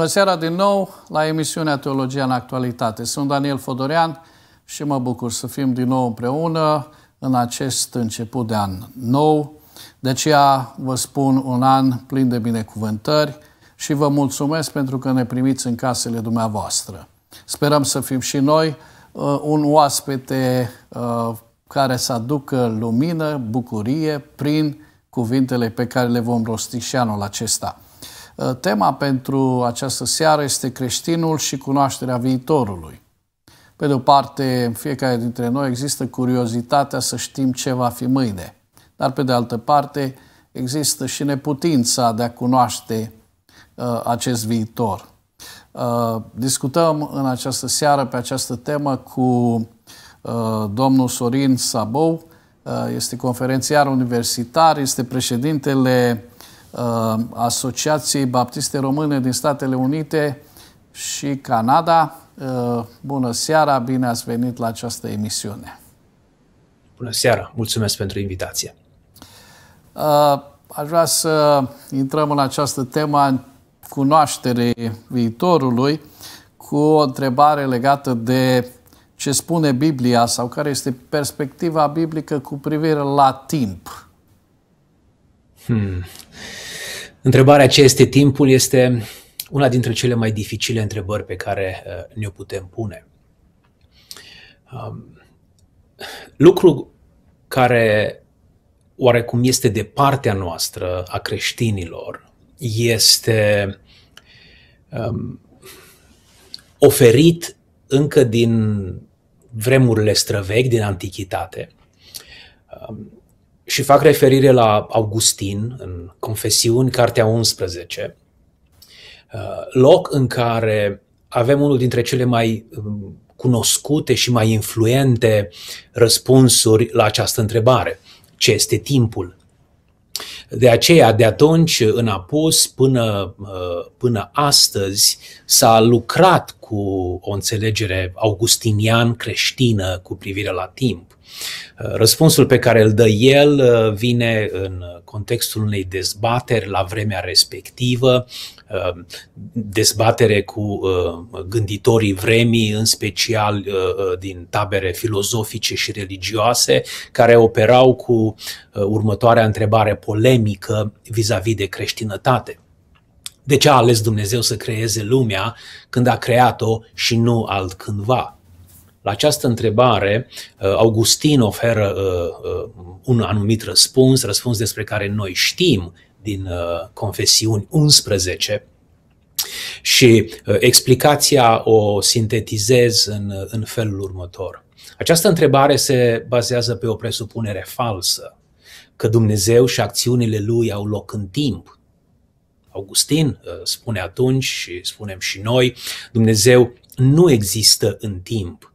Bună seara din nou la emisiunea Teologia în Actualitate. Sunt Daniel Fodorean și mă bucur să fim din nou împreună în acest început de an nou. De aceea vă spun un an plin de binecuvântări și vă mulțumesc pentru că ne primiți în casele dumneavoastră. Sperăm să fim și noi uh, un oaspete uh, care să aducă lumină, bucurie prin cuvintele pe care le vom rosti și anul acesta. Eh, tema pentru această seară este creștinul și cunoașterea viitorului. Pe de o parte, în fiecare dintre noi există curiozitatea să știm ce va fi mâine, dar pe de altă parte există și neputința de a cunoaște uh, acest viitor. Uh, discutăm în această seară pe această temă cu uh, domnul Sorin Sabou, este conferențiar universitar, este președintele Uh, Asociației Baptiste Române din Statele Unite și Canada. Uh, bună seara, bine ați venit la această emisiune. Bună seara, mulțumesc pentru invitație. Uh, aș vrea să intrăm în această temă cunoașterii viitorului cu o întrebare legată de ce spune Biblia sau care este perspectiva biblică cu privire la timp. Hmm. Întrebarea ce este timpul este una dintre cele mai dificile întrebări pe care uh, ne-o putem pune. Um, lucru care oarecum este de partea noastră a creștinilor este um, oferit încă din vremurile străvechi, din antichitate um, și fac referire la Augustin în Confesiuni, cartea 11, uh, loc în care avem unul dintre cele mai um, cunoscute și mai influente răspunsuri la această întrebare. Ce este timpul? De aceea, de atunci în apus până, uh, până astăzi, s-a lucrat cu o înțelegere augustinian creștină cu privire la timp. Uh, răspunsul pe care îl dă el uh, vine în contextul unei dezbateri la vremea respectivă, uh, dezbatere cu gânditorii vremii, în special din tabere filozofice și religioase, care operau cu următoarea întrebare polemică vis-a-vis de creștinătate. De ce a ales Dumnezeu să creeze lumea când a creat-o și nu altcândva? La această întrebare, uh, Augustin oferă uh, uh, un anumit răspuns, răspuns despre care noi știm din Confesiuni 11, și explicația o sintetizez în, în felul următor. Această întrebare se bazează pe o presupunere falsă, că Dumnezeu și acțiunile lui au loc în timp. Augustin spune atunci și spunem și noi, Dumnezeu nu există în timp.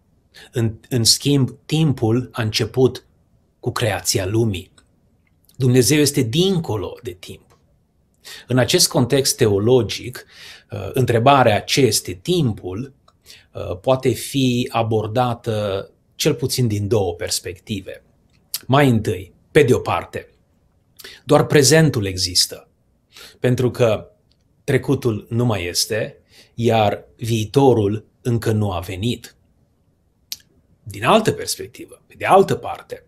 În, în schimb, timpul a început cu creația lumii. Dumnezeu este dincolo de timp. În acest context teologic, uh, întrebarea ce este timpul uh, poate fi abordată cel puțin din două perspective. Mai întâi, pe de o parte, doar prezentul există, pentru că trecutul nu mai este, iar viitorul încă nu a venit din altă perspectivă, pe de altă parte,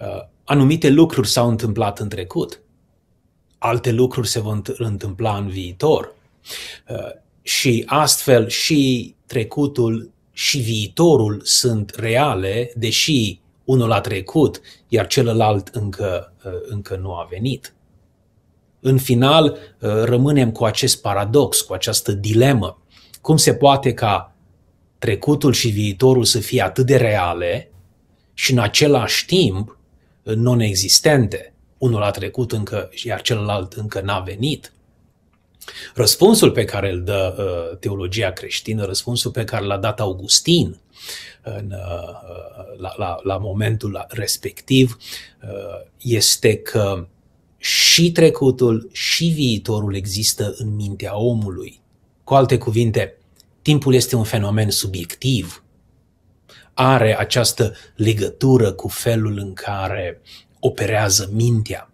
uh, anumite lucruri s-au întâmplat în trecut, alte lucruri se vor întâmpla în viitor uh, și astfel și trecutul și viitorul sunt reale, deși unul a trecut, iar celălalt încă, uh, încă nu a venit. În final, rămânem cu acest paradox, cu această dilemă. Cum se poate ca trecutul și viitorul să fie atât de reale și în același timp non-existente. Unul a trecut încă, iar celălalt încă n-a venit. Răspunsul pe care îl dă uh, teologia creștină, răspunsul pe care l-a dat Augustin în, uh, uh, la, la, la momentul respectiv, este că și trecutul și viitorul există în mintea omului. Cu alte cuvinte, Timpul este un fenomen subiectiv. Are această legătură cu felul în care operează mintea.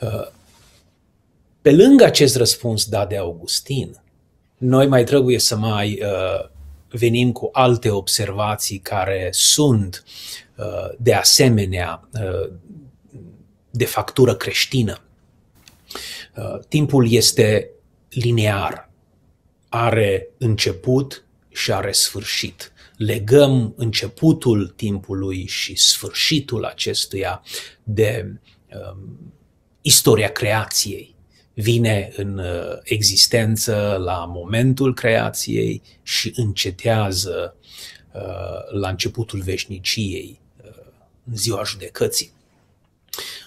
Uh, pe lângă acest răspuns dat de Augustin, noi mai trebuie să mai uh, venim cu alte observații care sunt uh, de asemenea de factură creștină. Timpul este linear, are început și are sfârșit. Legăm începutul timpului și sfârșitul acestuia de um, istoria creației. Vine în uh, existență la momentul creației și încetează uh, la începutul veșniciei, uh, în ziua judecății.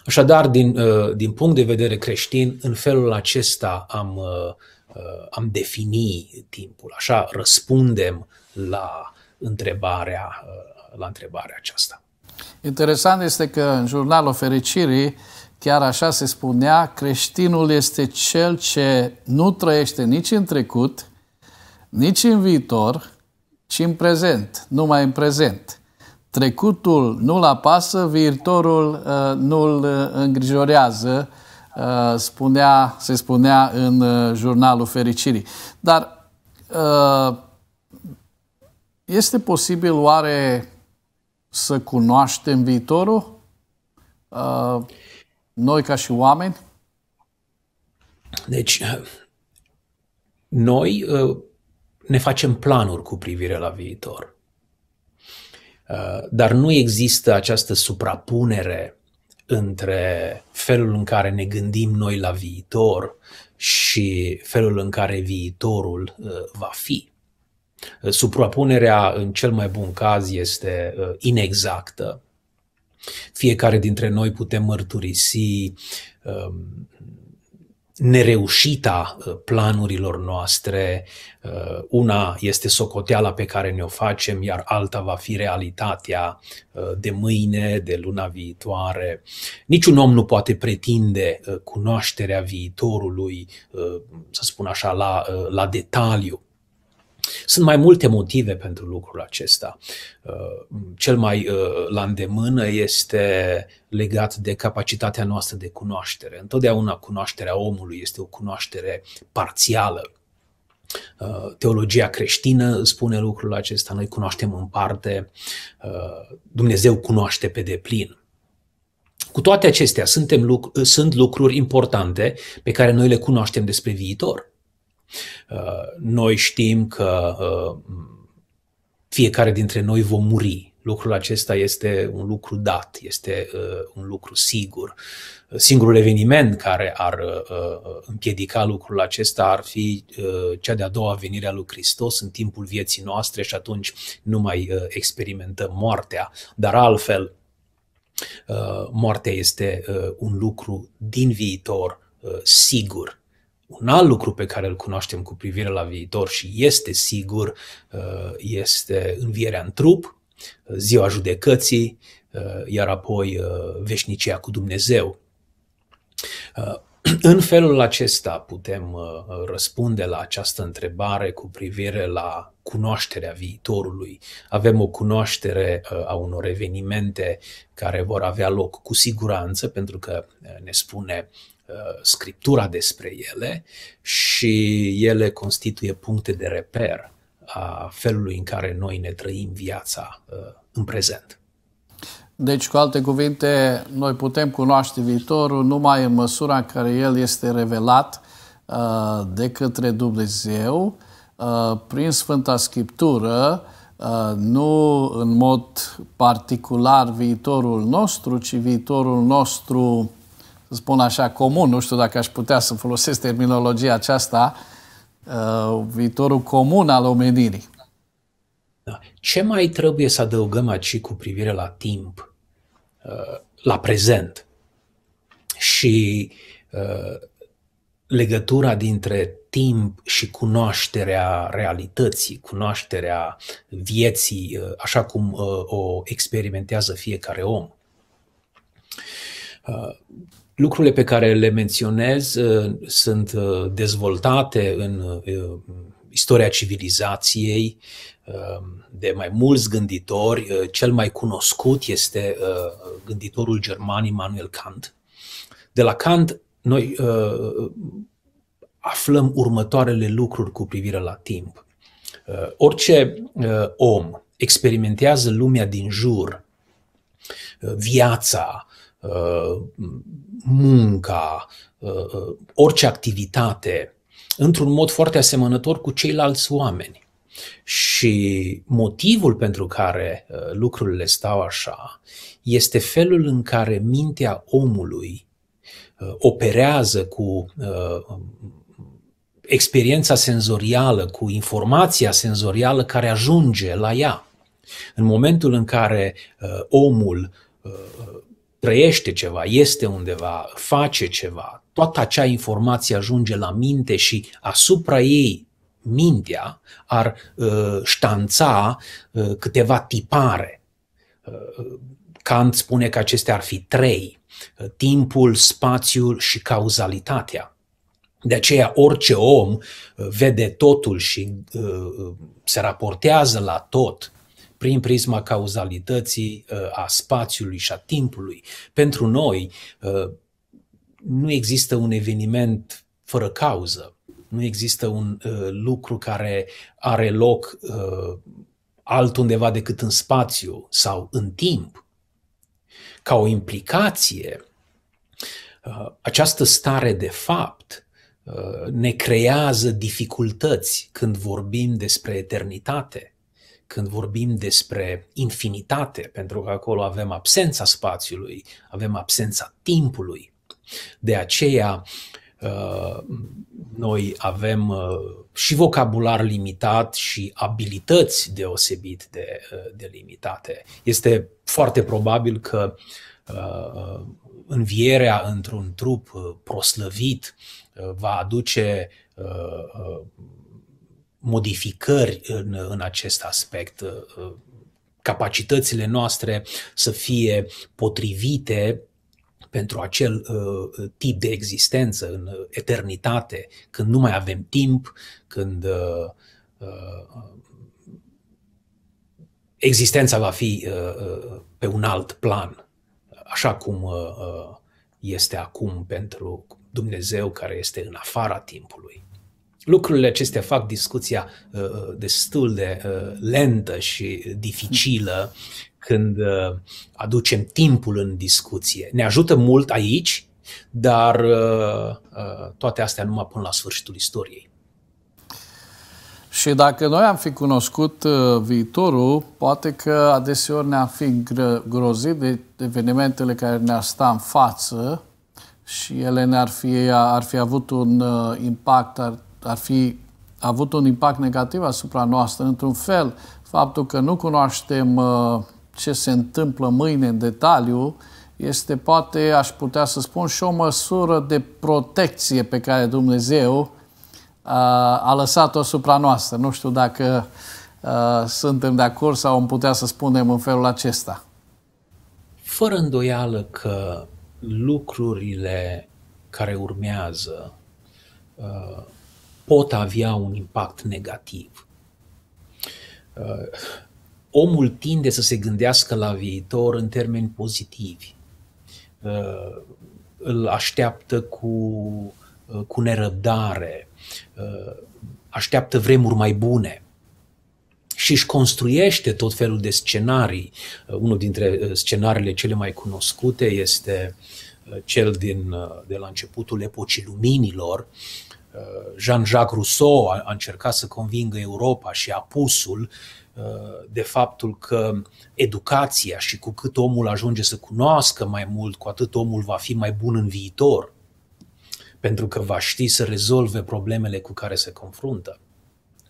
Așadar, din, uh, din punct de vedere creștin, în felul acesta am uh, Uh, am defini timpul, așa răspundem la întrebarea, uh, la întrebarea aceasta. Interesant este că în jurnalul fericirii chiar așa se spunea, creștinul este cel ce nu trăiește nici în trecut, nici în viitor, ci în prezent, numai în prezent. Trecutul nu-l apasă, viitorul uh, nu-l uh, îngrijorează, uh, Uh, spunea, se spunea în uh, jurnalul fericirii. Dar uh, este posibil oare să cunoaștem viitorul? Noi ca și oameni? Deci, noi ne facem planuri cu privire la viitor. Dar nu există această suprapunere între felul în care ne gândim noi la viitor și felul în care viitorul uh, va fi. Uh, suprapunerea, în cel mai bun caz, este uh, inexactă. Fiecare dintre noi putem mărturisi um, nereușita uh, planurilor noastre. Uh, una este socoteala pe care ne-o facem, iar alta va fi realitatea uh, de mâine, de luna viitoare. Niciun om nu poate pretinde cunoașterea viitorului, să spun așa, la, la detaliu. Sunt mai multe motive pentru lucrul acesta. Uh, cel mai uh, la îndemână este legat de capacitatea noastră de cunoaștere. Întotdeauna cunoașterea omului este o cunoaștere parțială. Uh, teologia creștină spune lucrul acesta, noi cunoaștem în parte, Dumnezeu cunoaște pe deplin. Cu toate acestea, suntem, sunt lucruri importante pe care noi le cunoaștem despre viitor. Uh, noi știm că uh, fiecare dintre noi vom muri. Lucrul acesta este un lucru dat, este uh, un lucru sigur. Singurul eveniment care ar împiedica lucrul acesta ar fi cea de-a doua venire a lui Hristos în timpul vieții noastre și atunci nu mai experimentăm moartea. Dar altfel, moartea este un lucru din viitor sigur un alt lucru pe care îl cunoaștem cu privire la viitor și este sigur uh, este învierea în trup, uh, ziua judecății, uh, iar apoi veșnicia cu Dumnezeu. În felul acesta putem răspunde la această întrebare cu privire la cunoașterea viitorului. Avem o cunoaștere a unor evenimente care vor avea loc cu siguranță, pentru că ne spune Uh, scriptura despre ele și ele constituie puncte de reper a felului în care noi ne trăim viața uh, în prezent. Deci, cu alte cuvinte, noi putem cunoaște viitorul numai în măsura în care el este revelat uh, de către Dumnezeu prin Sfânta Scriptură, nu în mod particular viitorul nostru, ci viitorul nostru uh, spun așa, comun, nu știu dacă aș putea să folosesc terminologia aceasta, uh, viitorul comun al omenirii. Da. Ce mai trebuie să adăugăm aici cu privire la timp, uh, la prezent și uh, legătura dintre timp și cunoașterea realității, cunoașterea vieții, uh, așa cum uh, o experimentează fiecare om. Uh, lucrurile pe care le menționez uh, sunt uh, dezvoltate în uh, istoria civilizației de mai mulți gânditori. Cel mai cunoscut este gânditorul german Immanuel Kant. De la Kant noi aflăm următoarele lucruri cu privire la timp. Orice om experimentează lumea din jur, viața, Uh, munca, uh, uh, orice activitate, într-un mod foarte asemănător cu ceilalți oameni. Și motivul pentru care lucrurile stau așa este felul în care mintea omului operează cu experiența senzorială, cu informația senzorială care ajunge la ea. În momentul în care omul trăiește ceva, este undeva, face ceva, toată acea informație ajunge la minte și asupra ei mintea ar uh, ștanța uh, câteva tipare. Uh, Kant spune că acestea ar fi trei, uh, timpul, spațiul și cauzalitatea. De aceea orice om uh, vede totul și uh, uh, se raportează la tot prin prisma cauzalității uh, a spațiului și a timpului. Pentru noi uh, nu există un eveniment fără cauză, nu există un uh, lucru care are loc altundeva decât în spațiu sau în timp. Ca o implicație, această stare de fapt ne creează dificultăți când vorbim despre eternitate – când vorbim despre infinitate, pentru că acolo avem absența spațiului, avem absența timpului. De aceea, uh, noi avem uh, și vocabular limitat și abilități deosebit de, uh, de limitate. Este foarte probabil că învierea într-un trup proslăvit va aduce modificări în, în acest aspect, uh, uh, capacitățile noastre să fie potrivite pentru acel uh, tip de existență în eternitate, când nu mai avem timp, când uh, uh, existența va fi uh, uh pe un alt plan, așa cum uh, este acum pentru Dumnezeu care este în afara timpului. Lucrurile acestea fac discuția uh, uh, destul de uh, lentă și dificilă când uh, aducem timpul în discuție. Ne ajută mult aici, dar uh, uh, toate astea numai până la sfârșitul istoriei. Și dacă noi am fi cunoscut uh, viitorul, poate că adeseori ne-am fi grozit de evenimentele care ne-ar sta în față și ele ne-ar fi, ar fi avut un uh, impact, ar ar fi avut un impact negativ asupra noastră, într-un fel, faptul că nu cunoaștem uh, ce se întâmplă mâine în detaliu, este poate, aș putea să spun, și o măsură de protecție pe care Dumnezeu uh, a lăsat-o asupra noastră. Nu știu dacă uh, suntem de acord sau am putea să spunem în felul acesta. Fără îndoială că lucrurile care urmează pot avea un impact negativ. Uh, omul tinde să se gândească la viitor în termeni pozitivi. Uh, îl așteaptă cu, uh, cu nerăbdare, așteaptă vremuri mai bune și își construiește tot felul de scenarii. Unul dintre scenariile cele mai cunoscute este cel din, de la începutul epocii luminilor, Eh, Jean-Jacques Rousseau a, a încercat să convingă Europa și apusul eh, de faptul că educația și cu cât omul ajunge să cunoască mai mult, cu atât omul va fi mai bun în viitor, pentru că va ști să rezolve problemele cu care se confruntă.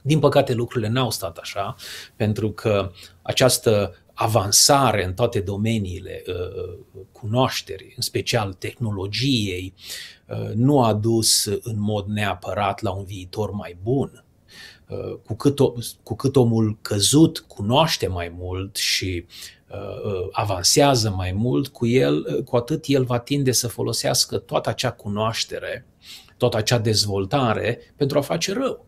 Din păcate, lucrurile n-au stat așa, pentru că această avansare în toate domeniile uh, cunoașterii, în special tehnologiei, uh, nu a dus în mod neapărat la un viitor mai bun. Uh, cu cât, cu cât omul căzut cunoaște mai mult și avansează mai mult cu el, cu atât el va tinde să folosească toată acea cunoaștere, toată acea dezvoltare pentru a face rău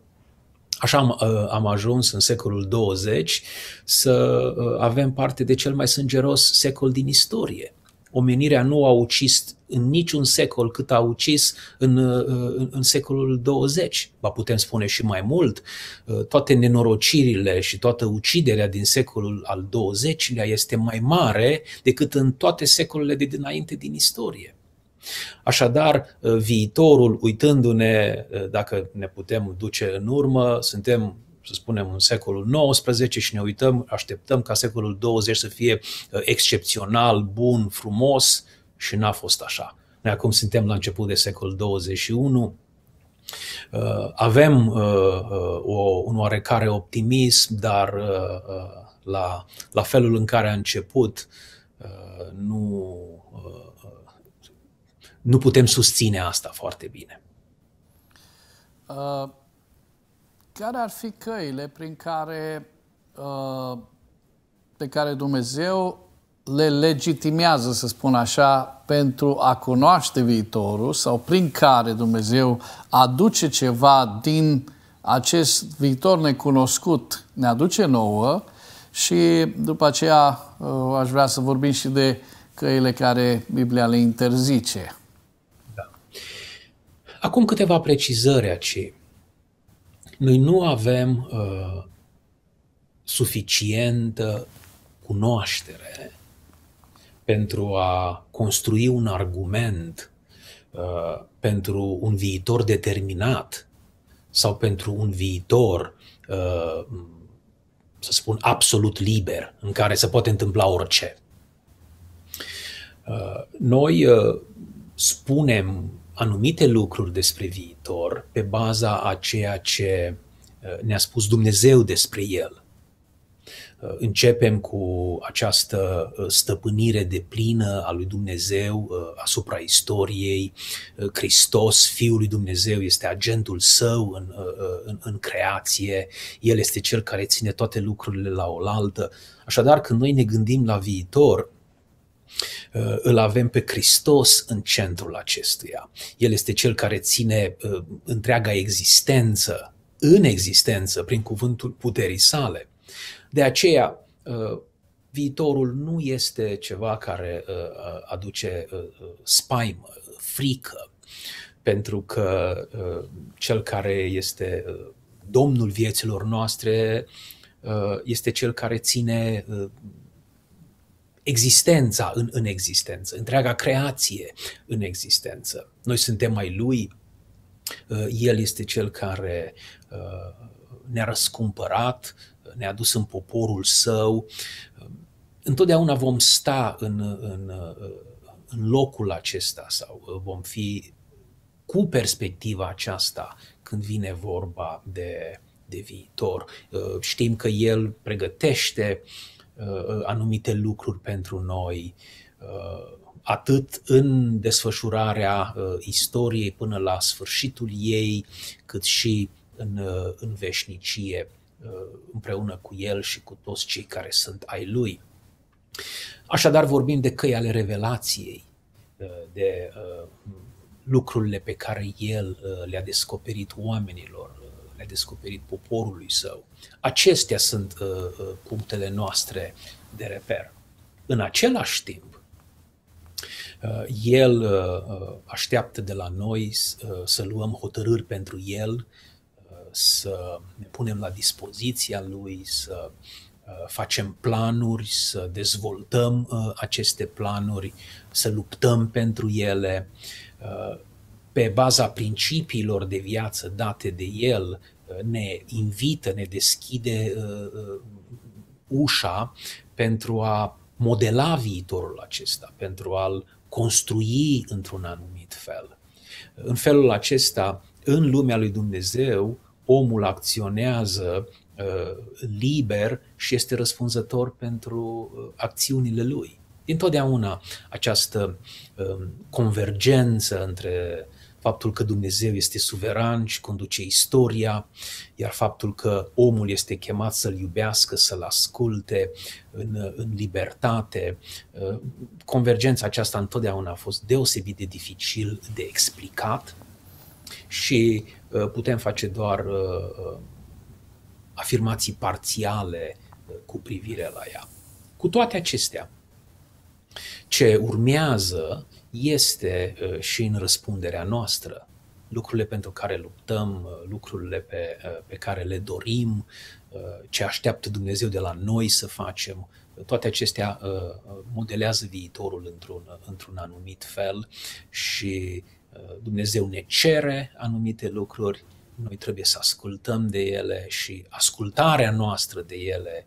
Așa am, uh, am ajuns în secolul 20 să uh, avem parte de cel mai sângeros secol din istorie. Omenirea nu a ucis în niciun secol cât a ucis în, uh, în, în secolul 20. Ba putem spune și mai mult, toate nenorocirile și toată uciderea din secolul al 20-lea este mai mare decât în toate secolele de dinainte din istorie. Așadar, uh, viitorul, uitându-ne uh, dacă ne putem duce în urmă, suntem să spunem, în secolul XIX și ne uităm, așteptăm ca secolul 20 să fie uh, excepțional, bun, frumos și n-a fost așa. Noi acum suntem la început de secolul 21, avem un oarecare optimism, dar la, la felul în care a început nu nu putem susține asta foarte bine. Uh, care ar fi căile prin care, uh, pe care Dumnezeu le legitimează, să spun așa, pentru a cunoaște viitorul sau prin care Dumnezeu aduce ceva din acest viitor necunoscut, ne aduce nouă și după aceea uh, aș vrea să vorbim și de căile care Biblia le interzice. Acum câteva precizări aici. Noi nu avem uh, suficientă cunoaștere pentru a construi un argument uh, pentru un viitor determinat sau pentru un viitor, uh, să spun, absolut liber, în care se poate întâmpla orice. Uh, noi uh, spunem anumite lucruri despre viitor pe baza a ceea ce uh, ne-a spus Dumnezeu despre el. Uh, începem cu această uh, stăpânire de plină a lui Dumnezeu asupra istoriei. Hristos, Fiul lui Dumnezeu, este agentul său în, în, în creație. El este cel care ține toate lucrurile la oaltă. Așadar, când noi ne gândim la viitor, Eh, îl avem pe Hristos în centrul acestuia. El este cel care ține eh, întreaga existență în existență prin cuvântul puterii sale. De aceea, eh, viitorul nu este ceva care aduce spaimă, frică, pentru că cel care este domnul vieților noastre este cel care ține existența în, în existență, întreaga creație în existență. Noi suntem mai lui, uh, el este cel care uh, ne-a răscumpărat, ne-a dus în poporul său. Uh, întotdeauna vom sta în, în, în locul acesta sau vom fi cu perspectiva aceasta când vine vorba de, de viitor. Știm că el pregătește uh, Uh, uh, anumite lucruri pentru noi, uh, atât în desfășurarea istoriei până la sfârșitul ei, cât și în, în veșnicie împreună cu el și cu toți cei care sunt ai lui. Așadar vorbim de căi ale revelației, de lucrurile pe care el le-a descoperit oamenilor le-a descoperit poporului său. Acestea sunt uh, uh, punctele noastre de reper. În același timp, uh, el uh, uh așteaptă de la noi uh, să luăm hotărâri pentru el, să ne punem la dispoziția lui, să facem planuri, să dezvoltăm aceste planuri, să luptăm pentru ele pe baza principiilor de viață date de el, ne invită, ne deschide uh, uh, ușa pentru a modela viitorul acesta, pentru a-l construi într-un anumit fel. În felul acesta, în lumea lui Dumnezeu, omul acționează uh, liber și este răspunzător pentru acțiunile lui. Întotdeauna această um, convergență între faptul că Dumnezeu este suveran și conduce istoria, iar faptul că omul este chemat să-l iubească, să-l asculte în, în libertate. Uh, convergența aceasta întotdeauna a fost deosebit de dificil de explicat și uh, putem face doar uh, afirmații parțiale cu privire la ea. Cu toate acestea, ce urmează este uh, și în răspunderea noastră. Lucrurile pentru care luptăm, uh, lucrurile pe, uh, pe care le dorim, ce așteaptă Dumnezeu de la noi să facem, toate acestea modelează viitorul într-un, într-un anumit fel și Dumnezeu ne cere anumite lucruri, noi trebuie să ascultăm de ele și ascultarea noastră de ele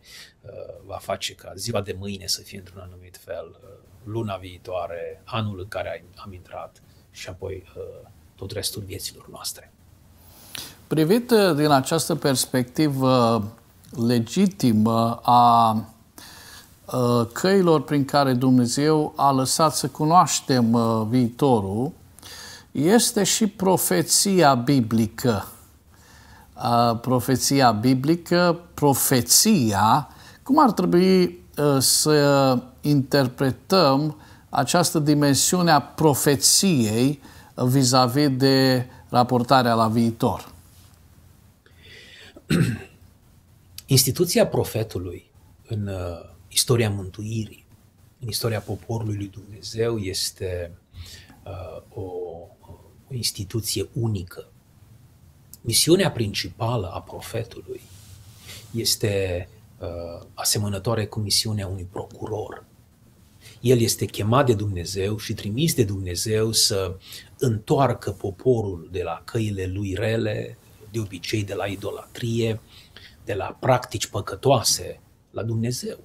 va face ca ziua de mâine să fie într-un anumit fel luna viitoare, anul în care am intrat și apoi uh, tot restul vieților noastre. Privit uh, din această perspectivă uh, legitimă a căilor prin care Dumnezeu a lăsat să cunoaștem viitorul, este și profeția biblică. Profeția biblică, profeția, cum ar trebui să interpretăm această dimensiune a profeției vis-a-vis -vis de raportarea la viitor? Instituția profetului în uh, istoria mântuirii, în istoria poporului lui Dumnezeu, este uh, o, o instituție unică. Misiunea principală a profetului este uh, asemănătoare cu misiunea unui procuror el este chemat de Dumnezeu și trimis de Dumnezeu să întoarcă poporul de la căile lui rele, de obicei de la idolatrie, de la practici păcătoase, la Dumnezeu.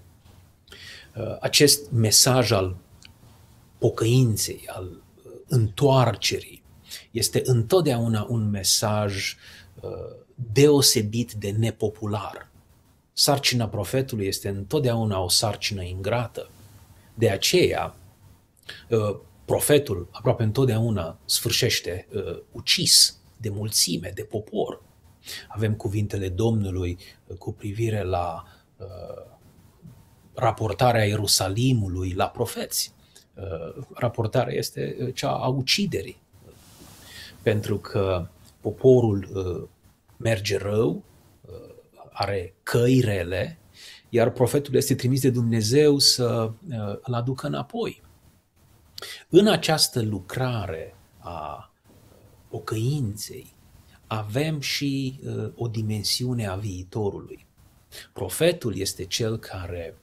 Uh, acest mesaj al pocăinței, al uh, întoarcerii, este întotdeauna un mesaj uh, deosebit de nepopular. Sarcina profetului este întotdeauna o sarcină ingrată de aceea, uh, profetul aproape întotdeauna sfârșește uh, ucis de mulțime, de popor. Avem cuvintele Domnului uh, cu privire la raportarea Ierusalimului la profeți. Raportarea este cea a uciderii. Pentru că poporul merge rău, are căi rele, iar profetul este trimis de Dumnezeu să uh, îl aducă înapoi. În această lucrare a ocăinței avem și uh, o dimensiune a viitorului. Profetul este cel care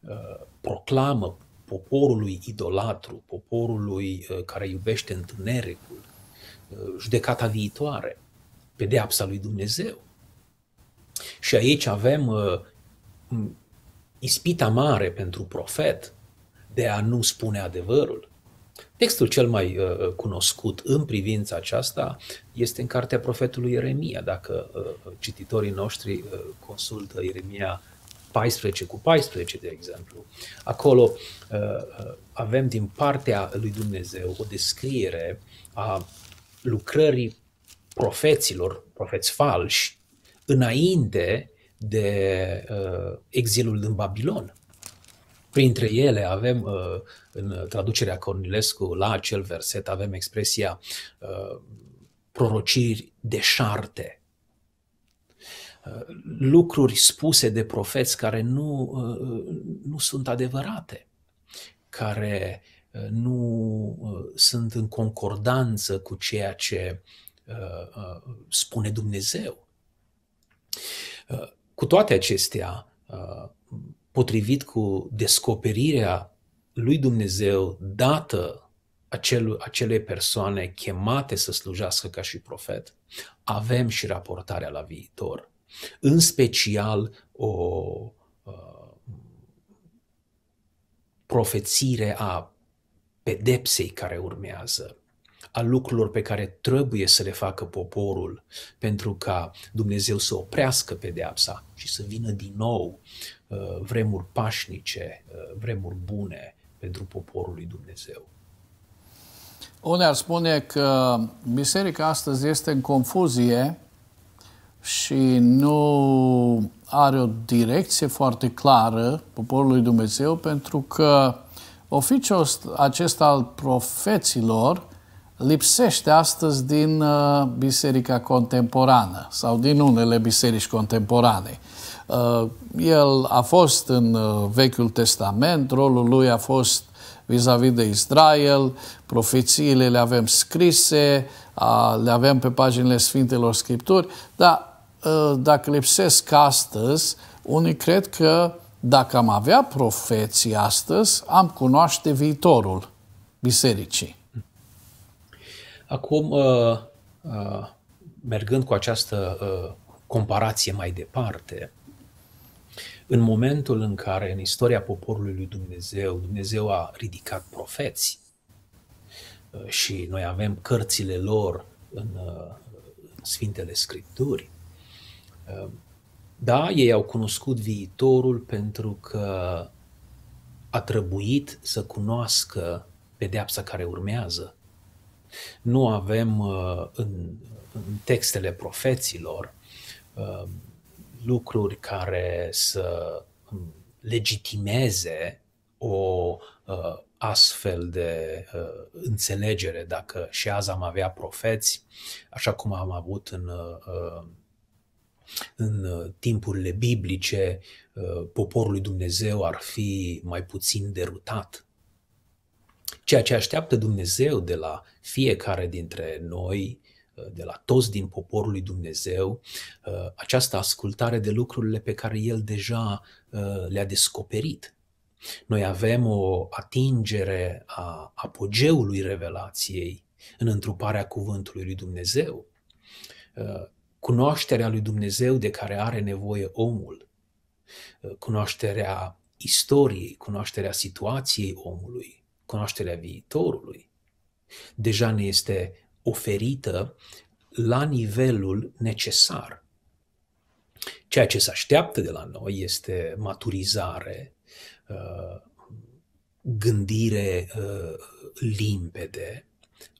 uh, proclamă poporului idolatru, poporului care iubește întunericul, judecata viitoare, pedeapsa lui Dumnezeu. Și aici avem ispita mare pentru profet de a nu spune adevărul. Textul cel mai uh, uh cunoscut în privința aceasta este în cartea profetului Ieremia. Dacă uh, uh cititorii noștri uh, consultă Ieremia 14 cu 14, de exemplu, acolo uh, uh, avem din partea lui Dumnezeu o descriere a lucrării profeților, profeți falși, înainte de uh, exilul în Babilon. Printre ele avem, uh, în traducerea Cornilescu, la acel verset avem expresia uh, prorociri șarte. Uh, lucruri spuse de profeți care nu, uh, uh, nu sunt adevărate, care nu sunt în concordanță cu ceea ce spune Dumnezeu. Cu toate acestea, uh, potrivit cu descoperirea lui Dumnezeu dată acelei persoane chemate să slujească ca și profet, avem și raportarea la viitor. În special o uh, profețire a pedepsei care urmează a lucrurilor pe care trebuie să le facă poporul pentru ca Dumnezeu să oprească pedeapsa și să vină din nou uh, vremuri pașnice, uh, vremuri bune pentru poporul lui Dumnezeu. Unii ar spune că biserica astăzi este în confuzie și nu are o direcție foarte clară poporului Dumnezeu pentru că oficiul acesta al profeților lipsește astăzi din uh, biserica contemporană sau din unele biserici contemporane. Uh, el a fost în uh, Vechiul Testament, rolul lui a fost vis-a-vis -vis de Israel, profețiile le avem scrise, le avem pe paginile Sfintelor Scripturi, dar dacă lipsesc astăzi, unii cred că dacă am avea profeții astăzi, am cunoaște viitorul bisericii. Acum, uh, uh, mergând cu această uh, comparație mai departe, în momentul în care în istoria poporului lui Dumnezeu, Dumnezeu a ridicat profeți uh, și noi avem cărțile lor în uh, Sfintele Scripturi, uh, da, ei au cunoscut viitorul pentru că a trebuit să cunoască pedeapsa care urmează nu avem uh, în, în textele profeților uh, lucruri care să um, legitimeze o uh, astfel de uh, înțelegere. Dacă și azi am avea profeți, așa cum am avut în, uh, în timpurile biblice, uh, poporul lui Dumnezeu ar fi mai puțin derutat Ceea ce așteaptă Dumnezeu de la fiecare dintre noi, de la toți din poporul lui Dumnezeu, ă, această ascultare de lucrurile pe care El deja ă, le-a descoperit. Noi avem o atingere a apogeului revelației în întruparea cuvântului lui Dumnezeu. Ă, cunoașterea lui Dumnezeu de care are nevoie omul, cunoașterea istoriei, cunoașterea situației omului, cunoașterea viitorului, deja ne este oferită la nivelul necesar. Ceea ce se așteaptă de la noi este maturizare, uh, gândire uh, limpede,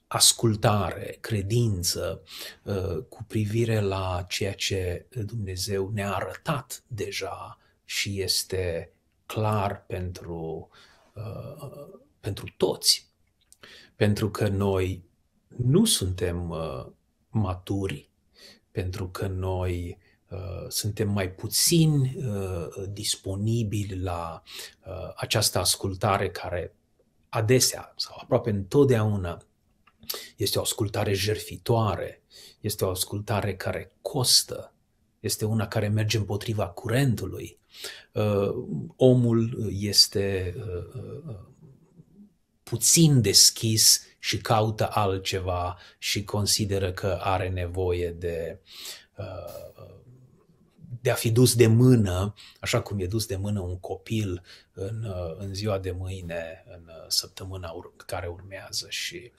ascultare, credință uh, cu privire la ceea ce Dumnezeu ne-a arătat deja și este clar pentru pentru toți. Pentru că noi nu suntem uh, maturi, pentru că noi uh, suntem mai puțin uh, disponibili la uh, această ascultare care adesea sau aproape întotdeauna este o ascultare jerfitoare, este o ascultare care costă, este una care merge împotriva curentului. Uh, omul este uh, uh, puțin deschis și caută altceva și consideră că are nevoie de, uh, de a fi dus de mână, așa cum e dus de mână un copil în, uh, în ziua de mâine, în uh, săptămâna care urmează și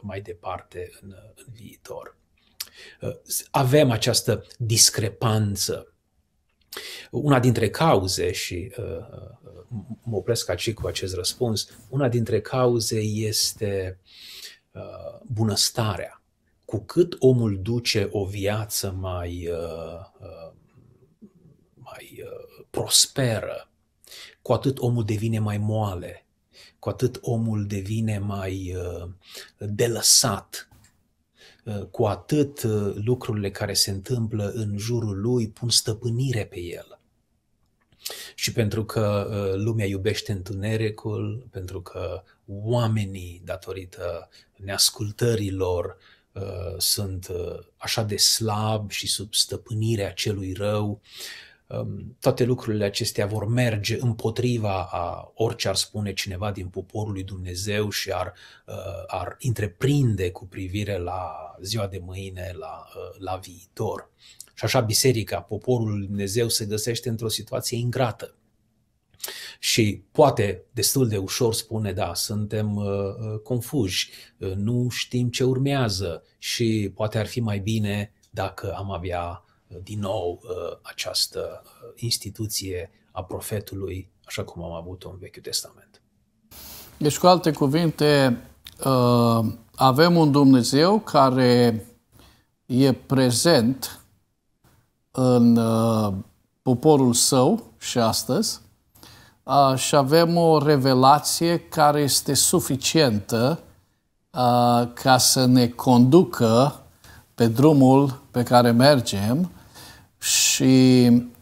mai departe în, în viitor. Avem această discrepanță una dintre cauze, și uh, mă opresc aici cu acest răspuns. Una dintre cauze este uh, bunăstarea. Cu cât omul duce o viață mai, uh, uh, mai prosperă, cu atât omul devine mai moale, cu atât omul devine mai delăsat, cu atât lucrurile care se întâmplă în jurul lui pun stăpânire pe el și pentru că uh, lumea iubește întunericul, pentru că oamenii, datorită lor, uh, sunt uh, așa de slab și sub stăpânirea celui rău, um, toate lucrurile acestea vor merge împotriva a orice ar spune cineva din poporul lui Dumnezeu și ar, ar întreprinde cu privire la ziua de mâine, la, la viitor. Și așa biserica, poporul lui Dumnezeu se găsește într-o situație ingrată. Și poate destul de ușor spune, da, suntem uh, uh confuși, uh, nu știm ce urmează și poate ar fi mai bine dacă am avea uh, din nou această instituție a profetului, așa cum am avut-o în Vechiul Testament. Deci, cu alte cuvinte, avem un Dumnezeu care e prezent în uh, poporul său și astăzi uh, și avem o revelație care este suficientă uh, ca să ne conducă pe drumul pe care mergem și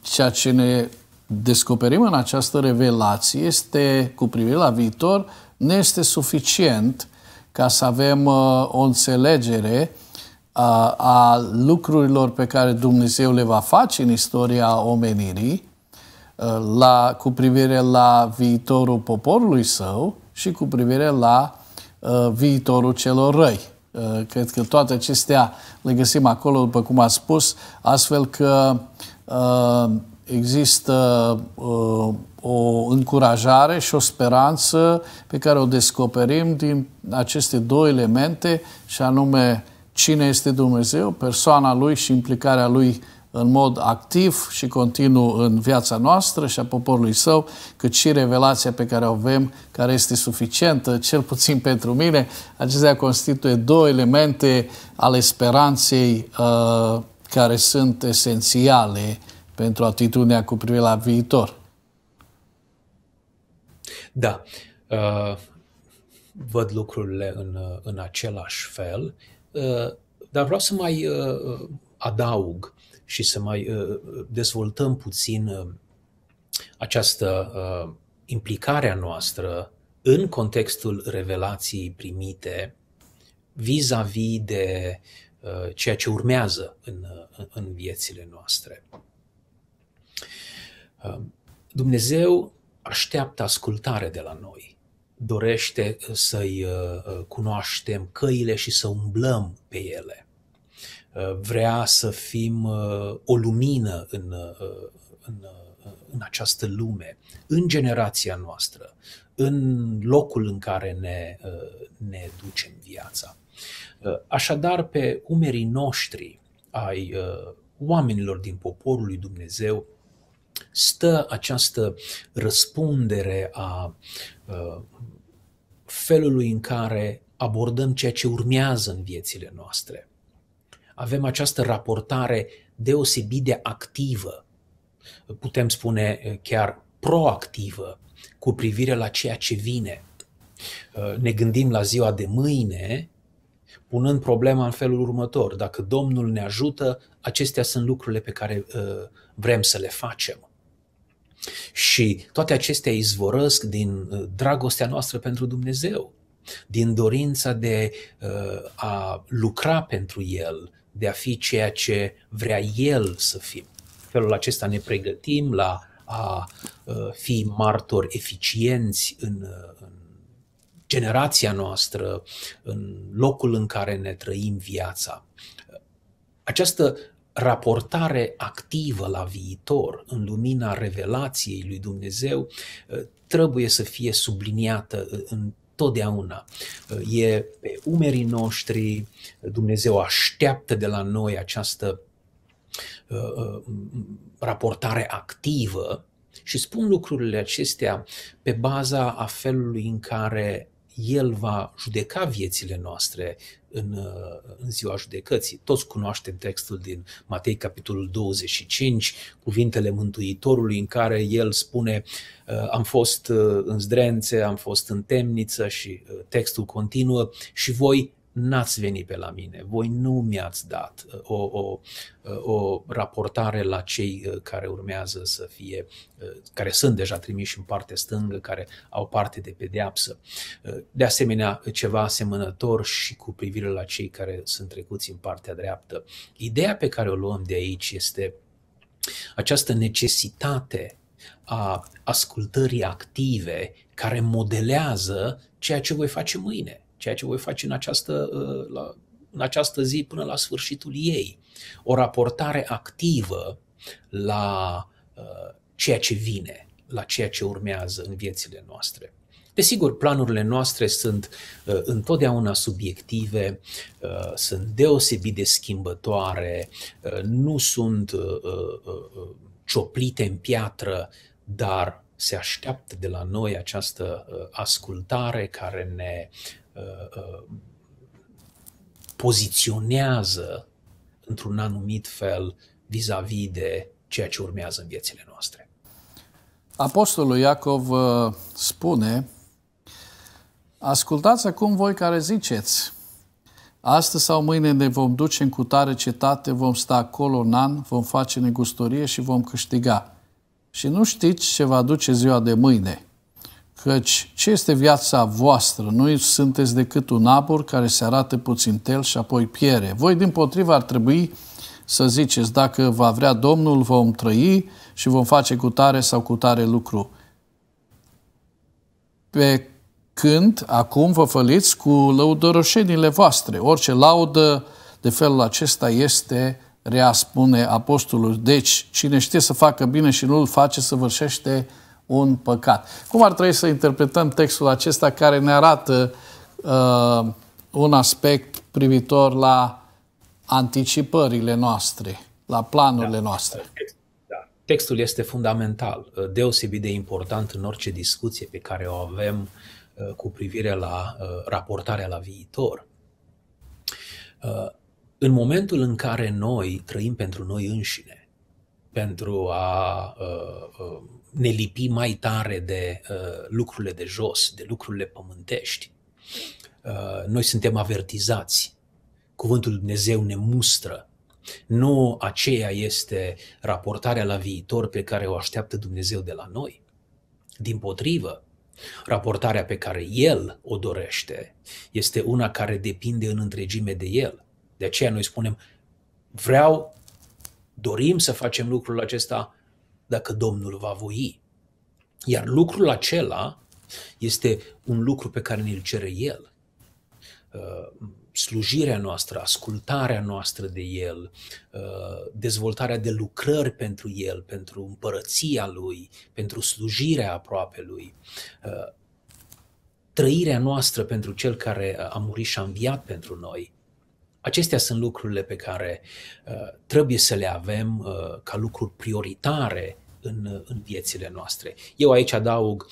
ceea ce ne descoperim în această revelație este, cu privire la viitor, ne este suficient ca să avem o înțelegere a, a lucrurilor pe care Dumnezeu le va face în istoria omenirii, la, cu privire la viitorul poporului său și cu privire la uh, viitorul celor răi. Uh, cred că toate acestea le găsim acolo, după cum a spus, astfel că uh, există uh, o încurajare și o speranță pe care o descoperim din aceste două elemente, și anume cine este Dumnezeu, persoana Lui și implicarea Lui în mod activ și continuu în viața noastră și a poporului său, cât și revelația pe care o avem, care este suficientă, cel puțin pentru mine. Acestea constituie două elemente ale speranței uh, care sunt esențiale pentru atitudinea cu privire la viitor. Da. Uh, văd lucrurile în, uh, în același fel. Uh, dar vreau să mai uh, uh, adaug și să mai dezvoltăm puțin această implicare a noastră în contextul revelației primite vis-a-vis de ceea ce urmează în, în viețile noastre. Dumnezeu așteaptă ascultare de la noi dorește uh, să-i uh, uh, cunoaștem căile și să umblăm pe ele. Vrea să fim o lumină în, în, în această lume, în generația noastră, în locul în care ne, ne ducem viața. Așadar, pe umerii noștri, ai oamenilor din poporul lui Dumnezeu, stă această răspundere a felului în care abordăm ceea ce urmează în viețile noastre. Avem această raportare deosebit de activă, putem spune eh, chiar proactivă, cu privire la ceea ce vine. Eh, ne gândim la ziua de mâine, punând problema în felul următor. Dacă Domnul ne ajută, acestea sunt lucrurile pe care eh, vrem să le facem. Și toate acestea izvorăsc din uh, dragostea noastră pentru Dumnezeu, din dorința de uh, a lucra pentru El, de a fi ceea ce vrea El să fim. Felul acesta ne pregătim la a uh, fi martori eficienți în, în generația noastră, în locul în care ne trăim viața. Această raportare activă la viitor în lumina revelației lui Dumnezeu uh, trebuie să fie subliniată uh, în totdeauna. Uh, e pe umerii noștri, Dumnezeu așteaptă de la noi această raportare activă și spun lucrurile acestea pe baza a felului în care el va judeca viețile noastre în, uh, în ziua judecății. Toți cunoaștem textul din Matei, capitolul 25, cuvintele Mântuitorului, în care el spune: uh, Am fost uh, în zdrențe, am fost în temniță, și textul continuă, și voi n-ați venit pe la mine, voi nu mi-ați dat uh, o, o, uh, o raportare la cei uh, care urmează să fie, care sunt deja trimiși în partea stângă, care au parte de pedeapsă. De asemenea, ceva asemănător și cu privire la cei care sunt trecuți în partea dreaptă. Ideea pe care o luăm de aici este această necesitate a ascultării active care modelează ceea ce voi face mâine ceea ce voi face în această, ă, la, în această zi până la sfârșitul ei. O raportare activă la ă, ceea ce vine, la ceea ce urmează în viețile noastre. Desigur, planurile noastre sunt uh, întotdeauna subiective, uh, sunt deosebit de schimbătoare, uh, nu sunt uh, uh, cioplite în piatră, dar se așteaptă de la noi această uh, ascultare care ne poziționează într-un anumit fel vis-a-vis de ceea ce urmează în viețile noastre. Apostolul Iacov uh, spune, ascultați acum voi care ziceți, astăzi sau mâine ne vom duce în cutare cetate, vom sta acolo un an, vom face negustorie și vom câștiga. Și nu știți ce va duce ziua de mâine – Căci ce este viața voastră? Noi sunteți decât un abur care se arată puțin tel și apoi piere. Voi, din potriva, ar trebui să ziceți, dacă va vrea Domnul, vom trăi și vom face cu tare sau cu tare lucru. Pe când acum vă făliți cu lăudoroșenile voastre. Orice laudă de felul acesta este rea, spune apostolul. Deci, cine știe să facă bine și nu îl face, să vârșește un păcat. Cum ar trebui să interpretăm textul acesta care ne arată uh, un aspect privitor la anticipările noastre, la planurile da. noastre? Da. Textul este fundamental, uh, deosebit de important în orice discuție pe care o avem uh, cu privire la uh, raportarea la viitor. Uh, în momentul în care noi trăim pentru noi înșine, pentru a uh, uh, ne lipi mai tare de uh, lucrurile de jos, de lucrurile pământești. Uh, noi suntem avertizați. Cuvântul Dumnezeu ne mustră. Nu aceea este raportarea la viitor pe care o așteaptă Dumnezeu de la noi. Din potrivă, raportarea pe care El o dorește este una care depinde în întregime de El. De aceea noi spunem, vreau, dorim să facem lucrul acesta, dacă Domnul va voi. Iar lucrul acela este un lucru pe care ne-l cere El. Slujirea noastră, ascultarea noastră de El, dezvoltarea de lucrări pentru El, pentru împărăția Lui, pentru slujirea aproape Lui, trăirea noastră pentru Cel care a murit și a înviat pentru noi – Acestea sunt lucrurile pe care uh, trebuie să le avem uh, ca lucruri prioritare în, uh, în viețile noastre. Eu aici adaug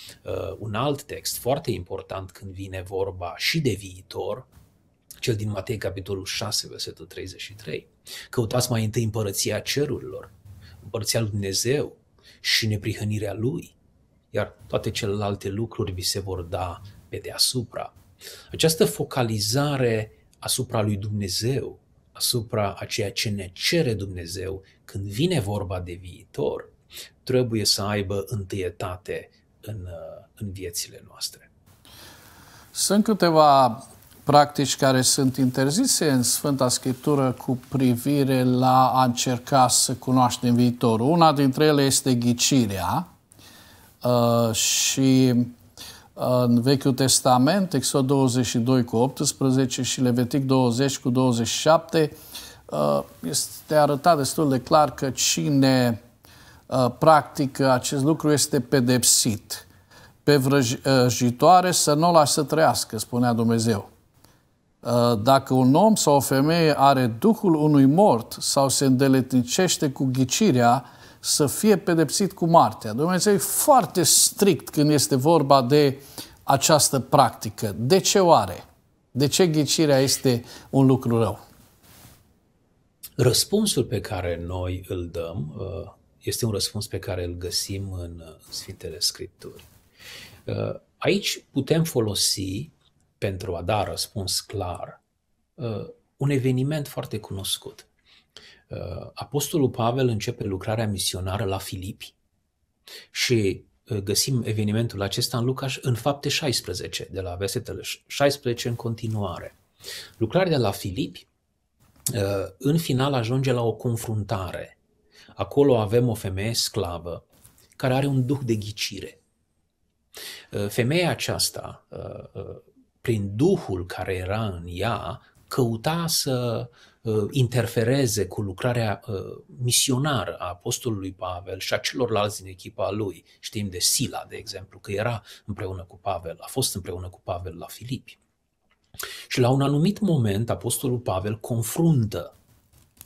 un alt text foarte important când vine vorba și de viitor, cel din Matei, capitolul 6, versetul 33. Căutați mai întâi împărăția cerurilor, împărăția lui Dumnezeu și neprihănirea Lui, iar toate celelalte lucruri vi se vor da pe deasupra. Această focalizare asupra lui Dumnezeu, asupra a ceea ce ne cere Dumnezeu când vine vorba de viitor, trebuie să aibă întâietate în, uh, în viețile noastre. Sunt câteva practici care sunt interzise în Sfânta Scriptură cu privire la a încerca să cunoaștem viitorul. Una dintre ele este ghicirea uh, și în Vechiul Testament, Exod 22 cu 18 și Levitic 20 cu 27, uh, este arătat destul de clar că cine uh, practică acest lucru este pedepsit. Pe vrăjitoare uh, să nu o lași să trăiască, spunea Dumnezeu. Dacă un om sau o femeie are duhul unui mort sau se îndeletnicește cu ghicirea, să fie pedepsit cu moartea. Dumnezeu e foarte strict când este vorba de această practică. De ce oare? De ce ghicirea este un lucru rău? Răspunsul pe care noi îl dăm uh, este un răspuns pe care îl găsim în uh, Sfintele Scripturi. Uh, aici putem folosi, pentru a da răspuns clar, un eveniment foarte cunoscut. Uh, Apostolul Pavel începe lucrarea misionară la Filipi și uh, găsim evenimentul acesta în Lucaș în fapte 16, de la versetele 16 în continuare. Lucrarea la Filipi uh, în final ajunge la o confruntare. Acolo avem o femeie sclavă care are un duh de ghicire. Femeia aceasta, prin duhul care era în ea, căuta să Uh, interfereze cu lucrarea uh, misionară a apostolului Pavel și a celorlalți din echipa lui. Știm de Sila, de exemplu, că era împreună cu Pavel, a fost împreună cu Pavel la Filipi. Și la un anumit moment, apostolul Pavel confruntă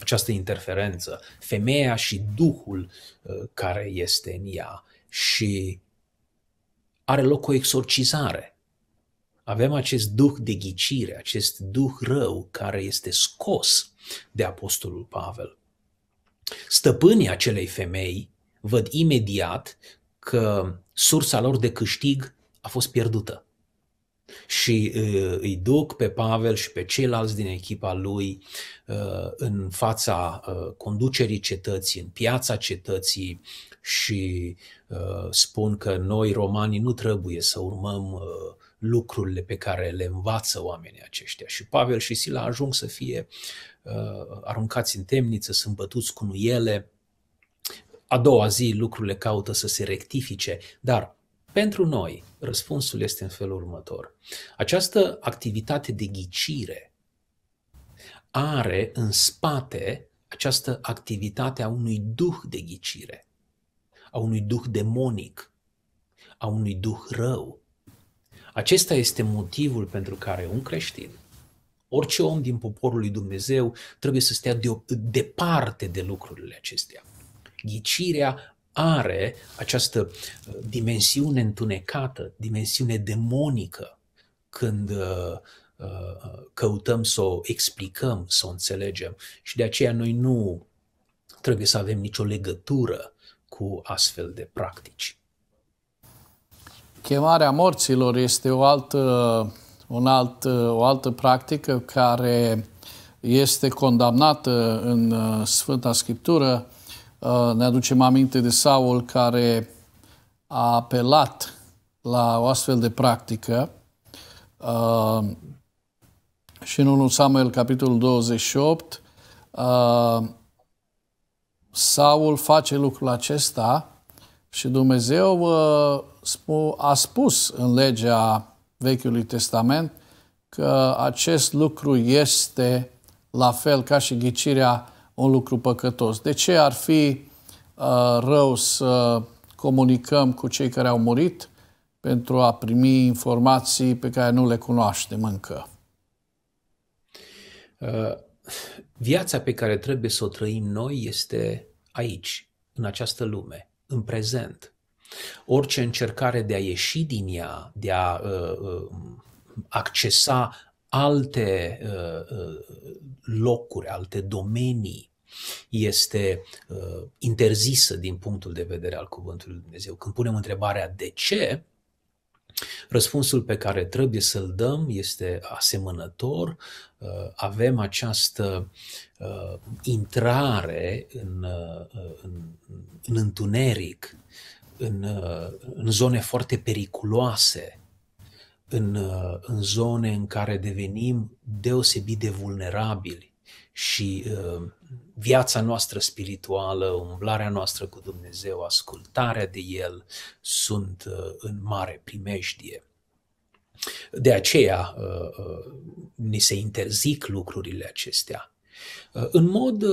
această interferență, femeia și duhul uh, care este în ea și are loc o exorcizare avem acest duh de ghicire, acest duh rău care este scos de Apostolul Pavel. Stăpânii acelei femei văd imediat că sursa lor de câștig a fost pierdută. Și îi duc pe Pavel și pe ceilalți din echipa lui în fața conducerii cetății, în piața cetății și spun că noi romanii nu trebuie să urmăm lucrurile pe care le învață oamenii aceștia. Și Pavel și Sila ajung să fie uh, aruncați în temniță, sunt bătuți cu nuiele. A doua zi lucrurile caută să se rectifice, dar pentru noi răspunsul este în felul următor. Această activitate de ghicire are în spate această activitate a unui duh de ghicire, a unui duh demonic, a unui duh rău, acesta este motivul pentru care un creștin, orice om din poporul lui Dumnezeu, trebuie să stea departe de lucrurile acestea. Ghicirea are această uh, dimensiune întunecată, dimensiune demonică, când uh, uh, căutăm să o explicăm, să o înțelegem și de aceea noi nu trebuie să avem nicio legătură cu astfel de practici. Chemarea morților este o altă, un alt, o altă practică care este condamnată în uh, Sfânta Scriptură. Uh, ne aducem aminte de Saul care a apelat la o astfel de practică uh, și în 1 Samuel, capitolul 28, Saul face lucrul acesta și Dumnezeu a spus în legea Vechiului Testament că acest lucru este la fel ca și ghicirea un lucru păcătos. De ce ar fi uh, rău să comunicăm cu cei care au murit pentru a primi informații pe care nu le cunoaștem încă? Uh, viața pe care trebuie să o trăim noi este aici, în această lume, în prezent. Orice încercare de a ieși din ea, de a uh, uh accesa alte uh, uh, locuri, alte domenii, este uh, interzisă din punctul de vedere al Cuvântului Lui Dumnezeu. Când punem întrebarea de ce, Răspunsul pe care trebuie să-l dăm este asemănător. Uh, avem această intrare în, în, în întuneric în, uh, în zone foarte periculoase, în, uh, în zone în care devenim deosebit de vulnerabili și uh, viața noastră spirituală, umblarea noastră cu Dumnezeu, ascultarea de El sunt în mare primejdie. De aceea ni se interzic lucrurile acestea. În mod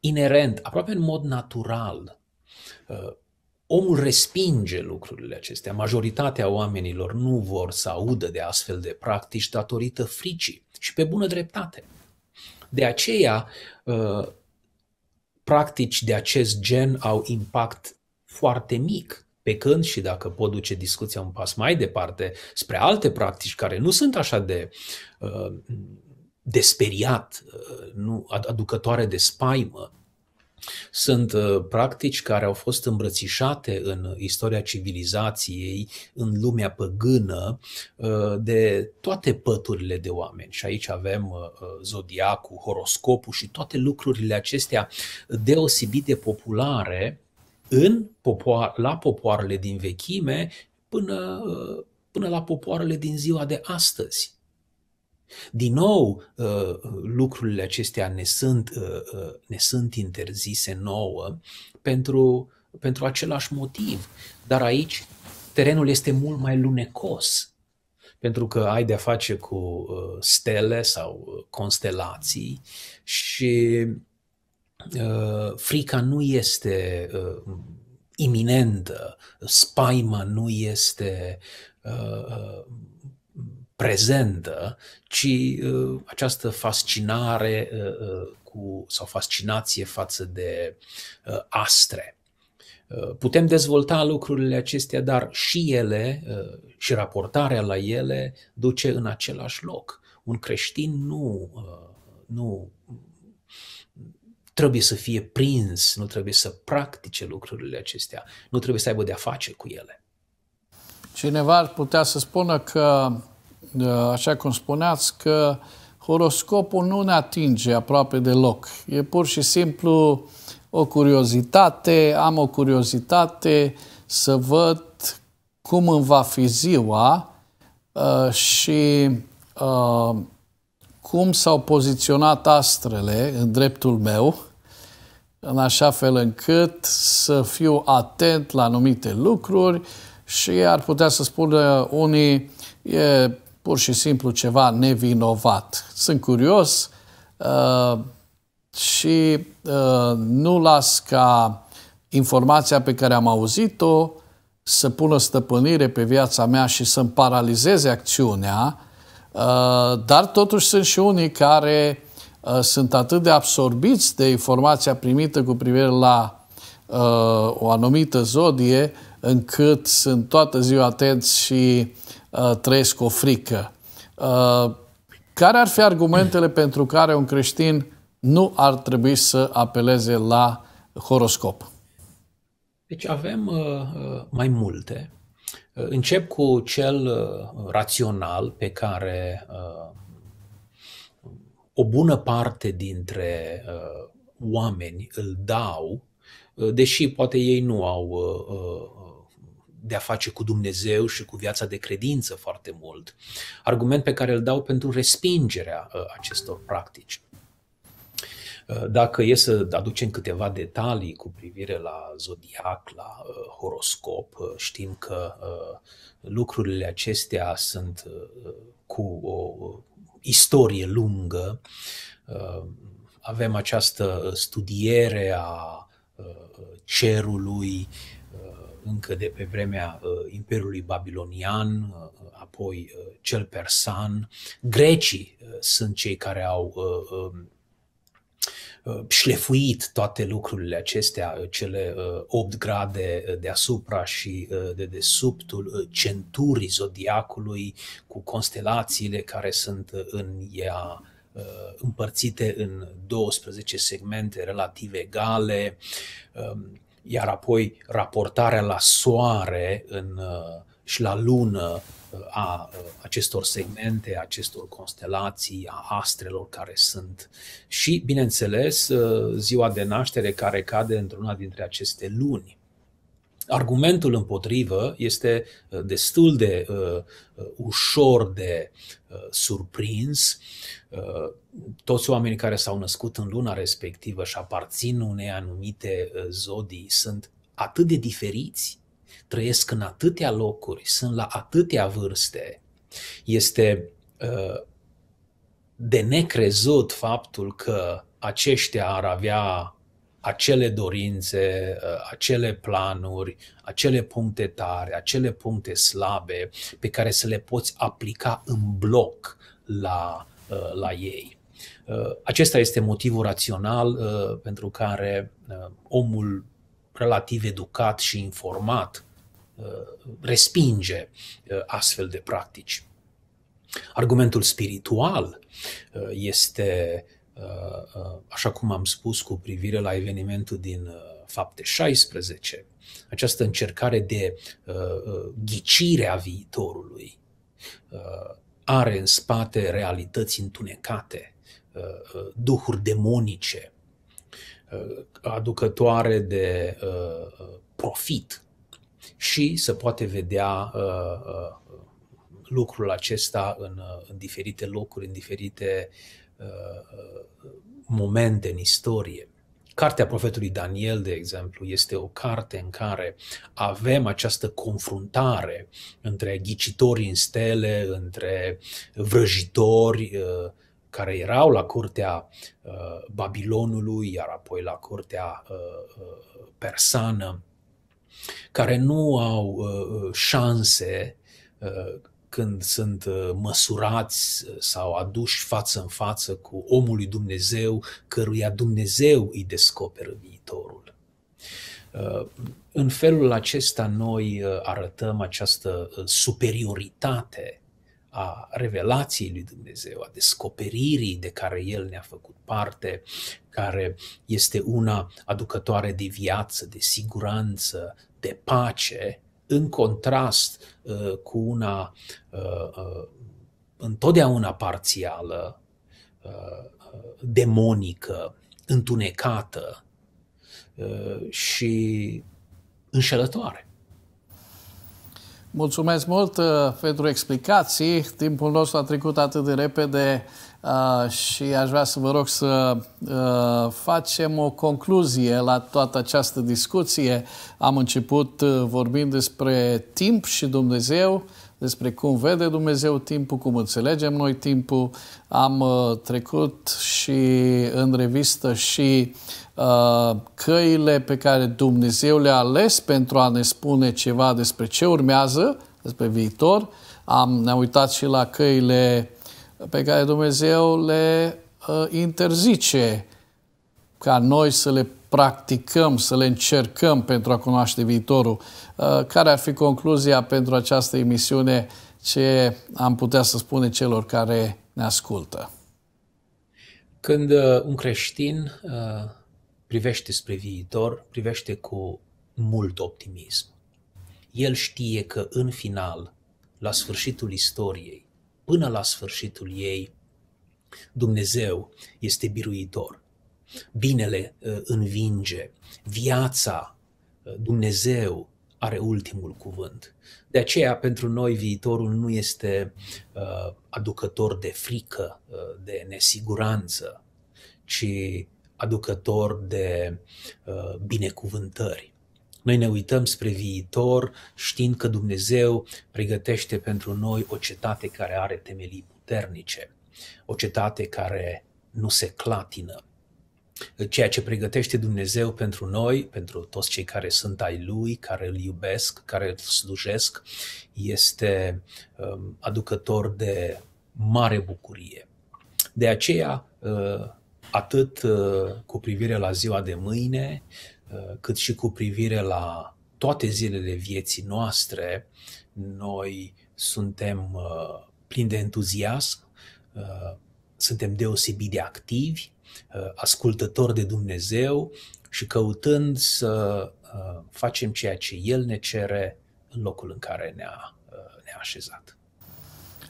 inerent, aproape în mod natural, omul respinge lucrurile acestea. Majoritatea oamenilor nu vor să audă de astfel de practici datorită fricii și pe bună dreptate. De aceea, uh, practici de acest gen au impact foarte mic, pe când și dacă pot duce discuția un pas mai departe spre alte practici care nu sunt așa de uh, desperiat, uh, nu aducătoare de spaimă, sunt uh, practici care au fost îmbrățișate în istoria civilizației, în lumea păgână, uh, de toate păturile de oameni. Și aici avem uh, zodiacul, horoscopul și toate lucrurile acestea deosebit de populare în popoar, la popoarele din vechime până, până la popoarele din ziua de astăzi. Din nou, uh, lucrurile acestea ne sunt, uh, uh, ne sunt interzise nouă pentru, pentru același motiv. Dar aici terenul este mult mai lunecos, pentru că ai de-a face cu stele sau constelații și frica nu este iminentă, spaima nu este prezentă, ci uh, această fascinare uh, uh, cu, sau fascinație față de uh, astre. Uh, putem dezvolta lucrurile acestea, dar și ele uh, și raportarea la ele duce în același loc. Un creștin nu, nu trebuie să fie prins, nu trebuie să practice lucrurile acestea, nu trebuie să aibă de-a face cu ele. Cineva ar putea să spună că Uh, așa cum spuneați, că horoscopul nu ne atinge aproape deloc. E pur și simplu o curiozitate, am o curiozitate să văd cum îmi va fi ziua uh, și uh, cum s-au poziționat astrele în dreptul meu, în așa fel încât să fiu atent la anumite lucruri și ar putea să spună unii, e pur și simplu ceva nevinovat. Sunt curios uh, și uh, nu las ca informația pe care am auzit-o să pună stăpânire pe viața mea și să-mi paralizeze acțiunea, uh, dar totuși sunt și unii care uh, sunt atât de absorbiți de informația primită cu privire la uh, o anumită zodie, încât sunt toată ziua atenți și Uh, trăiesc o frică. Uh, care ar fi argumentele pentru care un creștin nu ar trebui să apeleze la horoscop? Deci avem uh, mai multe. Încep cu cel rațional pe care o bună parte dintre oameni îl dau, deși poate ei nu au de a face cu Dumnezeu și cu viața de credință foarte mult. Argument pe care îl dau pentru respingerea ă, acestor practici. Ă, dacă e să aducem câteva detalii cu privire la zodiac, la ă, horoscop, știm că lucrurile acestea sunt cu o istorie lungă. Avem această studiere a cerului, încă de pe vremea uh, Imperiului Babilonian, uh, apoi uh, cel persan. Grecii sunt cei care au um, șlefuit toate lucrurile acestea, cele 8 grade deasupra și de desubtul centurii zodiacului cu constelațiile care sunt în ea împărțite în 12 segmente relativ egale, um, iar apoi raportarea la soare în, uh, și la lună uh, a uh, acestor segmente, a acestor constelații, a astrelor care sunt și, bineînțeles, ziua de naștere care cade într-una dintre aceste luni. Argumentul împotrivă este destul de uh, ușor de Uh, surprins. Uh, toți oamenii care s-au născut în luna respectivă și aparțin unei anumite uh, zodii sunt atât de diferiți, trăiesc în atâtea locuri, sunt la atâtea vârste. Este de necrezut faptul că aceștia ar avea acele dorințe, uh, acele planuri, acele puncte tare, acele puncte slabe pe care să le poți aplica în bloc la, uh, la ei. Uh, acesta este motivul rațional pentru care omul relativ educat și informat respinge astfel de practici. Argumentul spiritual este Uh, uh, așa cum am spus cu privire la evenimentul din uh, fapte 16, această încercare de ghicire a viitorului are în spate realități întunecate, duhuri demonice, aducătoare de profit și se poate vedea lucrul acesta în, în diferite locuri, în diferite uh, Uh, momente în istorie. Cartea profetului Daniel, de exemplu, este o carte în care avem această confruntare între ghicitorii în stele, între vrăjitori uh, care erau la curtea uh, Babilonului, iar apoi la curtea persană, care nu au șanse când sunt uh, măsurați uh, sau aduși față în față cu omul lui Dumnezeu, căruia Dumnezeu îi descoperă viitorul. Uh, în felul acesta noi arătăm această superioritate a revelației lui Dumnezeu, a descoperirii de care El ne-a făcut parte, care este una aducătoare de viață, de siguranță, de pace, în contrast uh, cu una uh, uh, întotdeauna parțială, demonică, întunecată și înșelătoare. Mulțumesc mult uh, pentru explicații. Timpul nostru a trecut atât de repede uh, și aș vrea să vă rog să uh, facem o concluzie la toată această discuție. Am început vorbind despre timp și Dumnezeu, despre cum vede Dumnezeu timpul, cum înțelegem noi timpul. Am uh, trecut și în revistă și uh, căile pe care Dumnezeu le-a ales pentru a ne spune ceva despre ce urmează, despre viitor. Am, ne-am uitat și la căile pe care Dumnezeu le uh, interzice ca noi să le practicăm, să le încercăm pentru a cunoaște viitorul. Uh, care ar fi concluzia pentru această emisiune? Ce am putea să spune celor care ne ascultă? Când uh, un creștin uh, privește spre viitor, privește cu mult optimism. El știe că în final, la sfârșitul istoriei, până la sfârșitul ei, Dumnezeu este biruitor. Binele învinge, viața, Dumnezeu are ultimul cuvânt. De aceea, pentru noi, viitorul nu este uh, aducător de frică, uh, de nesiguranță, ci aducător de uh, binecuvântări. Noi ne uităm spre viitor știind că Dumnezeu pregătește pentru noi o cetate care are temelii puternice, o cetate care nu se clatină, ceea ce pregătește Dumnezeu pentru noi, pentru toți cei care sunt ai Lui, care îl iubesc, care îl slujesc, este um, aducător de mare bucurie. De aceea, uh, atât uh, cu privire la ziua de mâine, uh, cât și cu privire la toate zilele vieții noastre, noi suntem plini de entuziasm, suntem deosebit de activi, Uh, ascultător de Dumnezeu și căutând să uh, facem ceea ce El ne cere în locul în care ne-a, uh, ne-a așezat.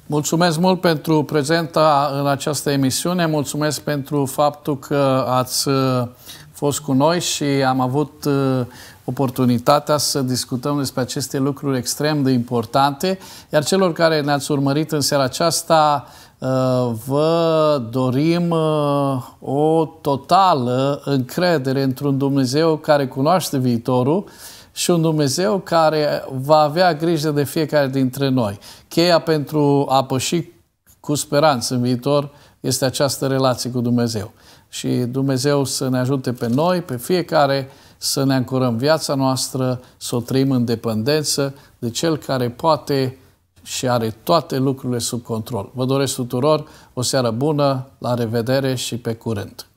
Mulțumesc mult pentru prezenta în această emisiune, mulțumesc pentru faptul că ați fost cu noi și am avut oportunitatea să discutăm despre aceste lucruri extrem de importante. Iar celor care ne-ați urmărit în seara aceasta, Uh, vă dorim uh, o totală încredere într-un Dumnezeu care cunoaște viitorul și un Dumnezeu care va avea grijă de fiecare dintre noi. Cheia pentru a păși cu speranță în viitor este această relație cu Dumnezeu. Și Dumnezeu să ne ajute pe noi, pe fiecare, să ne ancorăm viața noastră, să o trăim în dependență de Cel care poate și are toate lucrurile sub control. Vă doresc tuturor o seară bună, la revedere și pe curând!